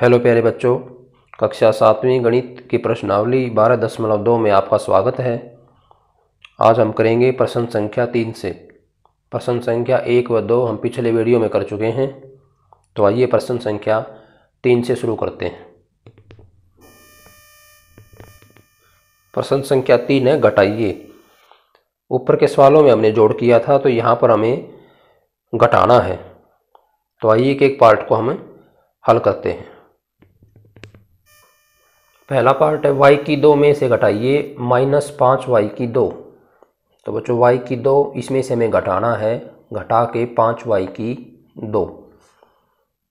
hello प्यारे बच्चों कक्षा सातवीं गणित की प्रश्नावली बारह दशमलव दो में आपका स्वागत है आज हम करेंगे प्रश्न संख्या तीन से प्रश्न संख्या एक व दो हम पिछले वीडियो में कर चुके हैं तो आइए प्रश्न संख्या तीन से शुरू करते हैं प्रश्न संख्या तीन है घटाइए ऊपर के सवालों में हमने जोड़ किया था तो यहाँ पर हमें घटाना है तो आइए कि एक पार्ट को हम हल करते हैं पहला पार्ट है वाई की दो में से घटाइए माइनस पाँच वाई की दो तो बच्चों वाई की दो इसमें से हमें घटाना है घटा के पाँच वाई की दो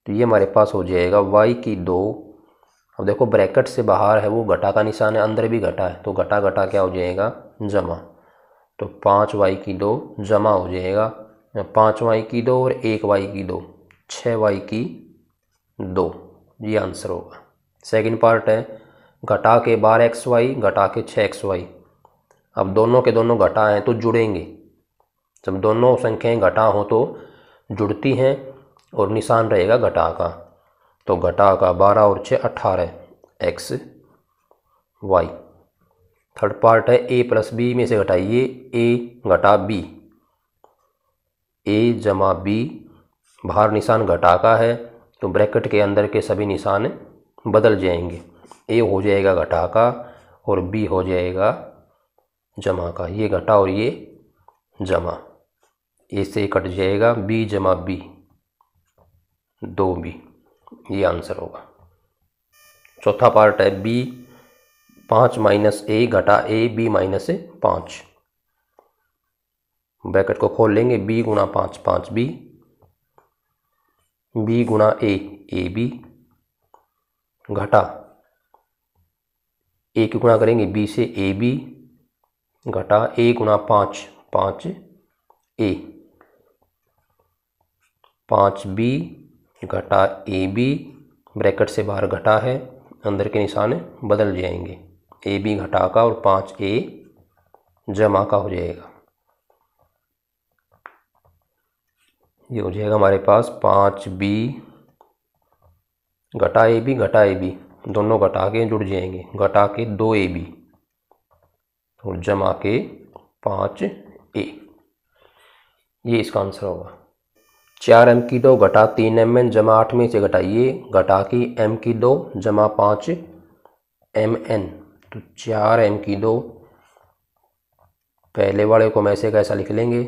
तो ये हमारे पास हो जाएगा वाई की दो अब देखो ब्रैकेट से बाहर है वो घटा का निशान है अंदर भी घटा है तो घटा घटा क्या हो जाएगा जमा तो पाँच वाई की दो जमा हो जाएगा पाँच वाई की दो और एक वाई की दो छः वाई की दो ये आंसर होगा सेकंड पार्ट है घटा के बारह एक्स वाई घटा के छः एक्स वाई अब दोनों के दोनों घटा हैं तो जुड़ेंगे जब दोनों संख्याएं घटा हों तो जुड़ती हैं और निशान रहेगा घटा का तो घटा का बारह और छः अट्ठारह एक्स वाई थर्ड पार्ट है ए प्लस बी में से घटाइए ए घटा बी ए जमा बी बाहर निशान घटा का है तो ब्रैकेट के अंदर के सभी निशान बदल जाएंगे ए हो जाएगा घटा का और बी हो जाएगा जमा का ये घटा और ये जमा ए से कट जाएगा बी जमा बी दो बी ये आंसर होगा चौथा पार्ट है बी पाँच माइनस ए घटा ए बी माइनस ए पाँच ब्रैकेट को खोल लेंगे बी गुणा पाँच पाँच बी बी गुणा ए ए बी घटा ए की गुणा करेंगे बी से ए बी घटा ए गुणा पाँच पाँच ए पाँच बी घटा ए बी ब्रैकेट से बाहर घटा है अंदर के निशान बदल जाएंगे ए बी घटा का और पाँच ए जमा का हो जाएगा ये हो जाएगा हमारे पास पाँच बी घटा ए बी घटा ए बी दोनों घटा के जुड़ जाएंगे घटा के दो ए बी और जमा के पाँच ए ये इसका आंसर होगा चार एम की दो घटा तीन एम एन जमा आठ में से घटाइए घटा के एम की दो जमा पाँच एम एन तो चार एम की दो पहले वाले को हम ऐसे कैसा लिख लेंगे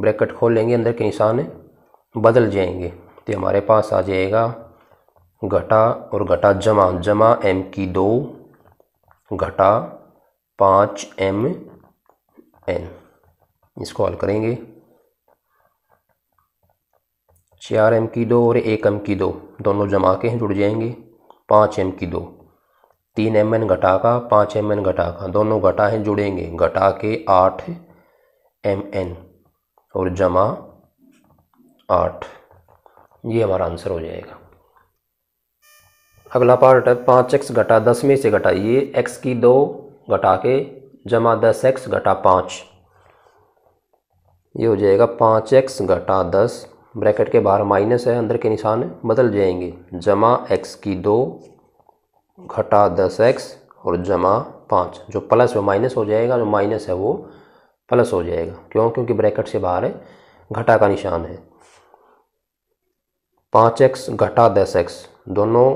ब्रैकेट खोल लेंगे अंदर के निशान बदल जाएंगे तो हमारे पास आ जाएगा घटा और घटा जमा जमा एम की दो घटा पाँच एम एन इसको हल करेंगे चार एम की दो और एक एम की दो दोनों जमा के हैं जुड़ जाएंगे पाँच एम की दो तीन एम एन घटा का पाँच एम एन घटा का दोनों घटा हैं जुड़ेंगे घटा के आठ एम एन और जमा आठ ये हमारा आंसर हो जाएगा अगला पार्ट है पाँच एक्स घटा दस में से घटाइए एक्स की दो घटा के जमा दस एक्स घटा पाँच ये हो जाएगा पाँच एक्स घटा दस ब्रैकेट के बाहर माइनस है अंदर के निशान बदल जाएंगे जमा एक्स की दो घटा दस एक्स और जमा पाँच जो प्लस वो माइनस हो जाएगा जो माइनस है वो प्लस हो जाएगा क्यों क्योंकि ब्रैकेट से बाहर है घटा का निशान है पाँच एक्स घटा दस एक्स दोनों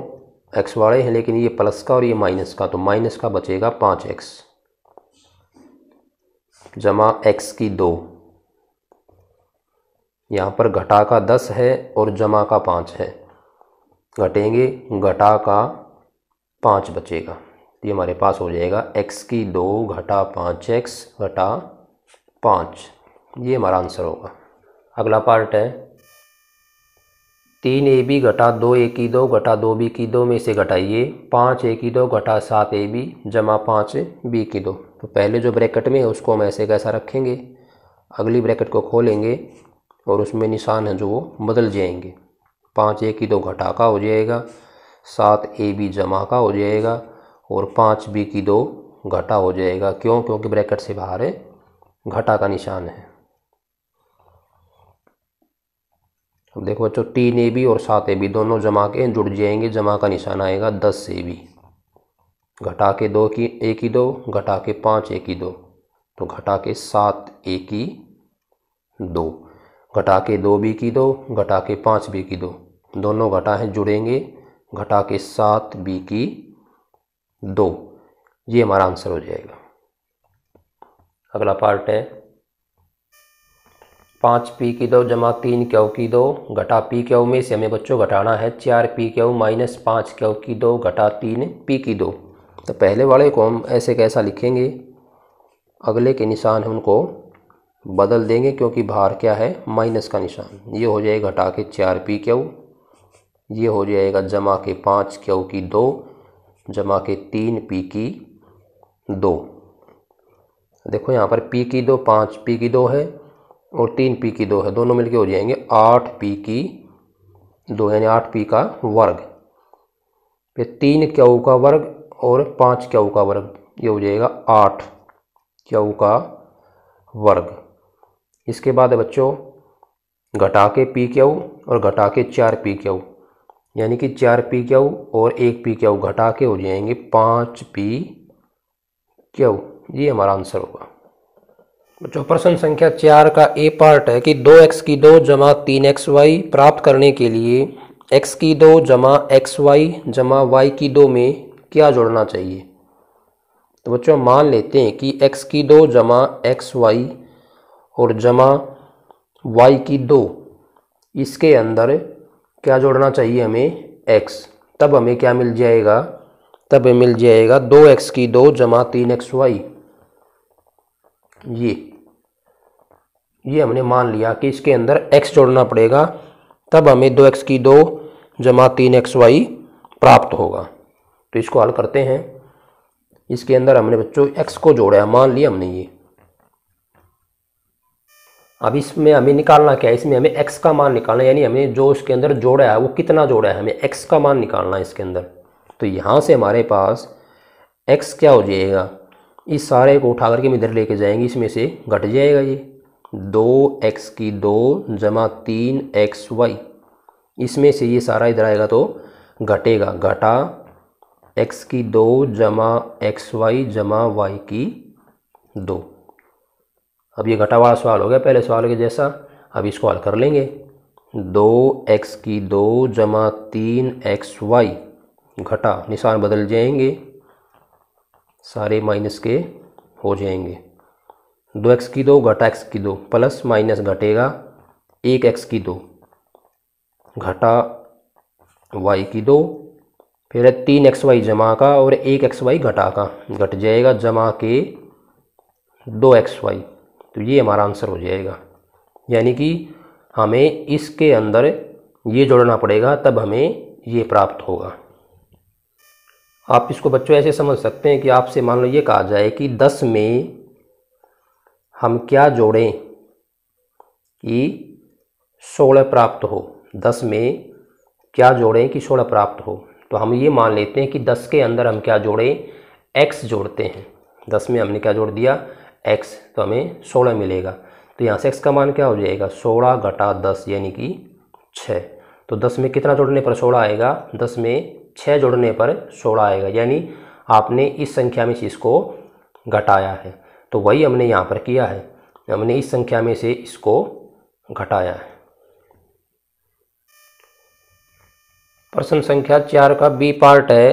एक्स वाले हैं लेकिन ये प्लस का और ये माइनस का तो माइनस का बचेगा पाँच एक्स जमा एक्स की दो यहाँ पर घटा का दस है और जमा का पाँच है घटेंगे घटा का पाँच बचेगा तो ये हमारे पास हो जाएगा एक्स की दो घटा पाँच एक्स घटा पाँच ये हमारा आंसर होगा अगला पार्ट है तीन ए बी घटा दो ए की दो घटा दो बी की दो में से घटाइए पाँच ए की दो घटा सात ए बी जमा पाँच बी की दो तो पहले जो ब्रैकेट में है उसको हम ऐसे कैसा रखेंगे अगली ब्रैकेट को खोलेंगे और उसमें निशान है जो वो बदल जाएंगे पाँच ए की दो घटा का हो जाएगा सात ए बी जमा का हो जाएगा और पाँच बी की दो घटा हो जाएगा क्यों क्योंकि ब्रैकेट से बाहर है घटा का निशान है अब देखो बच्चों तीन ए बी और सात ए बी दोनों जमा के जुड़ जाएंगे जमा का निशान आएगा दस ए बी घटा के दो की ए की दो घटा के पाँच ए की दो तो घटा के सात ए की दो घटा के दो बी की दो घटा के पाँच बी की दो दोनों हैं जुड़ेंगे घटा के सात बी की दो ये हमारा आंसर हो जाएगा अगला पार्ट है पाँच पी की दो जमा तीन क्यू की दो घटा पी क्यों में से हमें बच्चों घटाना है चार पी क्यू माइनस पाँच क्यों की दो घटा तीन पी की दो तो पहले वाले को हम ऐसे कैसा लिखेंगे अगले के निशान हम उनको बदल देंगे क्योंकि बाहर क्या है माइनस का निशान ये हो जाएगा घटा के चार पी क्यों ये हो जाएगा जमा के पाँच क्यों की दो जमा के तीन पी की दो देखो यहाँ पर पी की दो पाँच पी की दो है और तीन पी की दो है दोनों मिलके हो जाएंगे आठ पी की दो यानी आठ पी का वर्ग फिर तीन क्यू का वर्ग और पाँच क्यू का वर्ग ये हो जाएगा आठ क्यू का वर्ग इसके बाद बच्चों घटा के पी क्यू और घटा के चार पी क्यू यानी कि चार पी क्यू और एक पी क्यू घटा के हो जाएंगे पाँच पी क्यू ये हमारा आंसर होगा बच्चों प्रश्न संख्या चार का ए पार्ट है कि दो एक्स की दो जमा तीन एक्स वाई प्राप्त करने के लिए एक्स की दो जमा एक्स वाई जमा वाई की दो में क्या जोड़ना चाहिए तो बच्चों मान लेते हैं कि एक्स की दो जमा एक्स वाई और जमा वाई की दो इसके अंदर क्या जोड़ना चाहिए हमें एक्स तब हमें क्या मिल जाएगा तब मिल जाएगा दो एक्स की दो जमा तीन एक्स वाई ये ये हमने मान लिया कि इसके अंदर एक्स जोड़ना पड़ेगा तब हमें दो एक्स की दो जमा तीन एक्स वाई प्राप्त होगा तो इसको हल करते हैं इसके अंदर हमने बच्चों एक्स को जोड़ा है मान लिया हमने ये अब इसमें हमें निकालना क्या है इसमें हमें एक्स का मान निकालना यानी हमें जो इसके अंदर जोड़ा है वो कितना जोड़ा है हमें एक्स का मान निकालना है इसके अंदर तो यहाँ से हमारे पास एक्स क्या हो जाएगा इस सारे को उठा करके हम इधर लेके जाएंगे इसमें से घट जाएगा ये दो एक्स की दो जमा तीन एक्स वाई इसमें से ये सारा इधर आएगा तो घटेगा घटा एक्स की दो जमा एक्स वाई जमा वाई की दो अब ये घटा वाला सवाल हो गया पहले सवाल के जैसा अब इसको हल कर लेंगे दो एक्स की दो जमा तीन एक्स वाई घटा निशान बदल जाएंगे सारे माइनस के हो जाएंगे दो एक्स की दो घटा एक्स की दो प्लस माइनस घटेगा एक एक्स की दो घटा वाई की दो फिर है तीन एक्स वाई जमा का और एक एक्स वाई घटा का घट जाएगा जमा के दो एक्स वाई तो ये हमारा आंसर हो जाएगा यानी कि हमें इसके अंदर ये जोड़ना पड़ेगा तब हमें ये प्राप्त होगा आप इसको बच्चों ऐसे समझ सकते हैं कि आपसे मान लो ये कहा जाए कि दस में हम क्या जोड़ें कि सोलह प्राप्त हो दस में क्या जोड़ें कि सोलह प्राप्त हो तो हम ये मान लेते हैं कि दस के अंदर हम क्या जोड़ें एक्स जोड़ते हैं दस में हमने क्या जोड़ दिया एक्स तो हमें सोलह मिलेगा तो यहाँ से एक्स का मान क्या हो जाएगा सोलह घटा दस यानी कि छः तो दस में कितना जोड़ने पर सोलह आएगा दस में छः जोड़ने पर सोलह आएगा यानी आपने इस संख्या में चीज़ को घटाया है तो वही हमने यहाँ पर किया है हमने इस संख्या में से इसको घटाया है प्रश्न संख्या चार का बी पार्ट है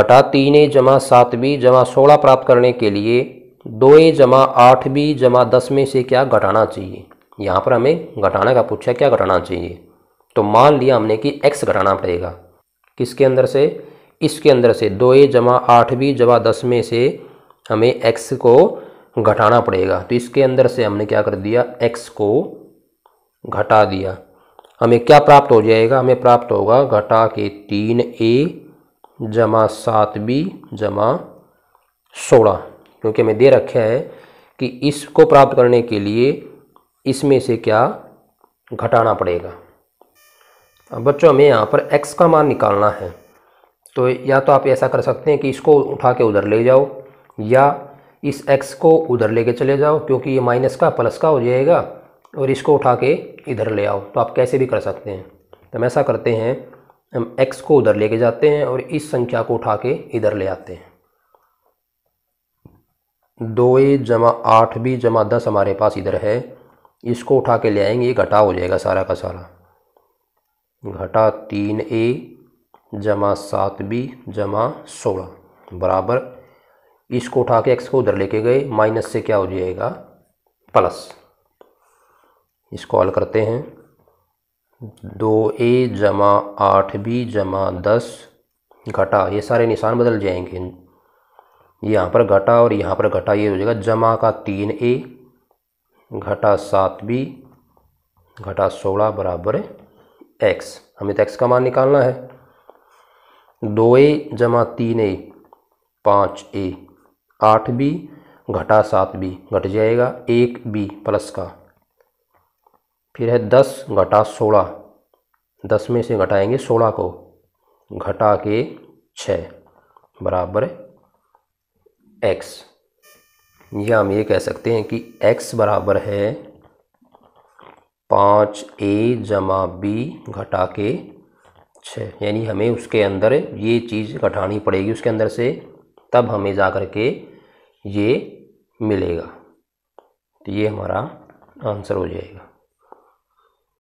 घटा तीन ए जमा सात बी जमा सोलह प्राप्त करने के लिए दो ए जमा आठ बी जमा दस में से क्या घटाना चाहिए यहाँ पर हमें घटाना का पूछा क्या घटाना चाहिए तो मान लिया हमने कि एक्स घटाना पड़ेगा किसके अंदर से इसके अंदर से दो ए जमा आठ बी जमा दस में से हमें एक्स को घटाना पड़ेगा तो इसके अंदर से हमने क्या कर दिया एक्स को घटा दिया हमें क्या प्राप्त हो जाएगा हमें प्राप्त होगा घटा के तीन ए जमा सात बी जमा सोलह क्योंकि हमें दे रखा है कि इसको प्राप्त करने के लिए इसमें से क्या घटाना पड़ेगा अब बच्चों हमें यहाँ पर x का मान निकालना है तो या तो आप ऐसा कर सकते हैं कि इसको उठा के उधर ले जाओ या इस एक्स को उधर लेके चले जाओ क्योंकि ये माइनस का प्लस का हो जाएगा और इसको उठा के इधर ले आओ तो आप कैसे भी कर सकते हैं तो हम ऐसा करते हैं हम एक्स को उधर लेके जाते हैं और इस संख्या को उठा के इधर ले आते हैं दो ए जमा आठ बी जमा दस हमारे पास इधर है इसको उठा के ले आएंगे ये घटा हो जाएगा सारा का सारा घटा तीन ए जमा सात बी जमा सोलह बराबर इसको उठा के एक्स को उधर लेके गए माइनस से क्या हो जाएगा प्लस इसको ऑल करते हैं दो ए जमा आठ बी जमा दस घटा ये सारे निशान बदल जाएंगे यहाँ पर घटा और यहाँ पर घटा ये हो जाएगा जमा का तीन ए घटा सात बी घटा सोलह बराबर एक्स हमें तो एक्स का मान निकालना है दो ए जमा तीन ए पाँच ए आठ बी घटा सात बी घट जाएगा एक बी प्लस का फिर है दस घटा सोलह दस में से घटाएंगे सोलह को घटा के छ बराबर एक्स या हम ये कह सकते हैं कि एक्स बराबर है पाँच ए जमा बी घटा के छ यानी हमें उसके अंदर ये चीज़ घटानी पड़ेगी उसके अंदर से तब हमें जा कर के ये मिलेगा तो ये हमारा आंसर हो जाएगा